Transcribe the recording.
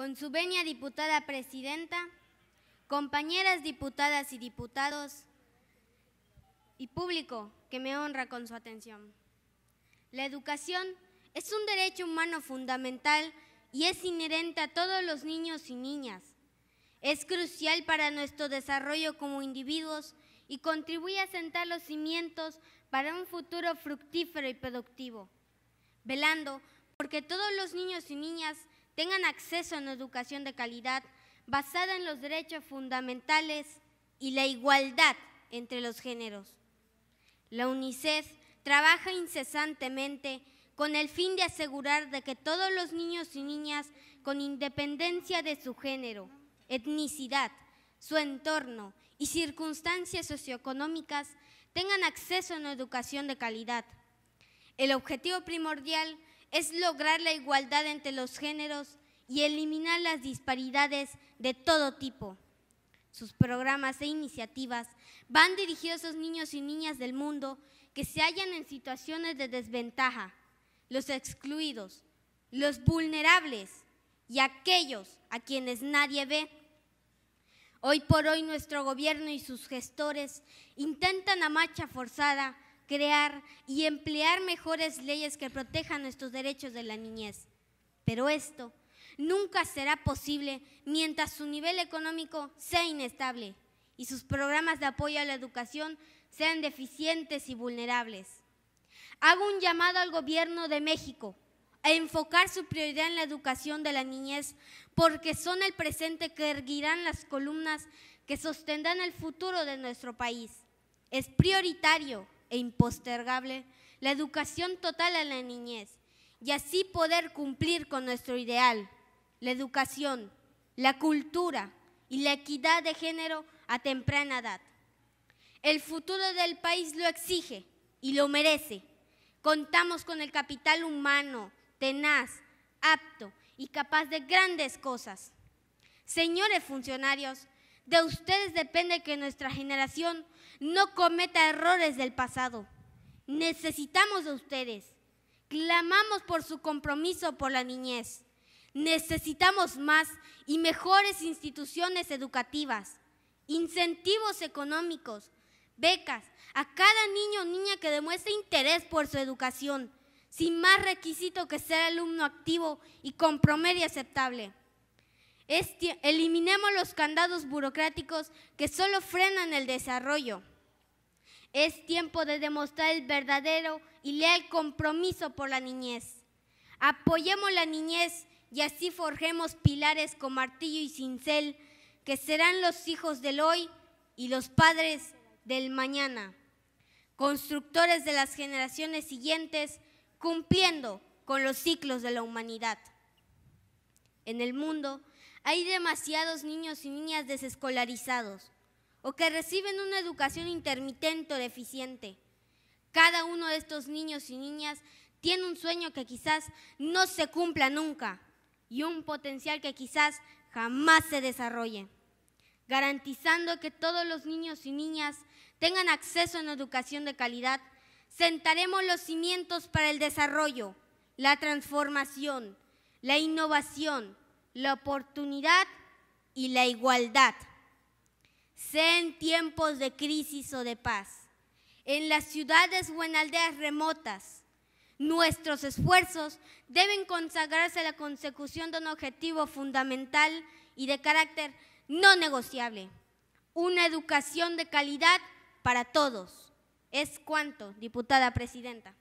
con su venia diputada presidenta, compañeras diputadas y diputados y público que me honra con su atención. La educación es un derecho humano fundamental y es inherente a todos los niños y niñas. Es crucial para nuestro desarrollo como individuos y contribuye a sentar los cimientos para un futuro fructífero y productivo, velando porque todos los niños y niñas tengan acceso a una educación de calidad basada en los derechos fundamentales y la igualdad entre los géneros. La UNICEF trabaja incesantemente con el fin de asegurar de que todos los niños y niñas, con independencia de su género, etnicidad, su entorno y circunstancias socioeconómicas, tengan acceso a una educación de calidad. El objetivo primordial es lograr la igualdad entre los géneros y eliminar las disparidades de todo tipo. Sus programas e iniciativas van dirigidos a los niños y niñas del mundo que se hallan en situaciones de desventaja, los excluidos, los vulnerables y aquellos a quienes nadie ve. Hoy por hoy nuestro gobierno y sus gestores intentan a marcha forzada crear y emplear mejores leyes que protejan nuestros derechos de la niñez. Pero esto nunca será posible mientras su nivel económico sea inestable y sus programas de apoyo a la educación sean deficientes y vulnerables. Hago un llamado al gobierno de México a enfocar su prioridad en la educación de la niñez, porque son el presente que erguirán las columnas que sostendrán el futuro de nuestro país. Es prioritario e impostergable la educación total a la niñez y así poder cumplir con nuestro ideal, la educación, la cultura y la equidad de género a temprana edad. El futuro del país lo exige y lo merece. Contamos con el capital humano, tenaz, apto y capaz de grandes cosas. Señores funcionarios, de ustedes depende que nuestra generación no cometa errores del pasado. Necesitamos de ustedes. Clamamos por su compromiso por la niñez. Necesitamos más y mejores instituciones educativas, incentivos económicos, becas a cada niño o niña que demuestre interés por su educación, sin más requisito que ser alumno activo y con promedio aceptable. eliminemos los candados burocráticos que solo frenan el desarrollo. Es tiempo de demostrar el verdadero y leal compromiso por la niñez. Apoyemos la niñez y así forjemos pilares con martillo y cincel que serán los hijos del hoy y los padres del mañana, constructores de las generaciones siguientes, cumpliendo con los ciclos de la humanidad. En el mundo hay demasiados niños y niñas desescolarizados o que reciben una educación intermitente o deficiente. Cada uno de estos niños y niñas tiene un sueño que quizás no se cumpla nunca y un potencial que quizás jamás se desarrolle, garantizando que todos los niños y niñas tengan acceso a una educación de calidad, sentaremos los cimientos para el desarrollo, la transformación, la innovación, la oportunidad y la igualdad sea en tiempos de crisis o de paz, en las ciudades o en aldeas remotas. Nuestros esfuerzos deben consagrarse a la consecución de un objetivo fundamental y de carácter no negociable, una educación de calidad para todos. Es cuanto, diputada presidenta.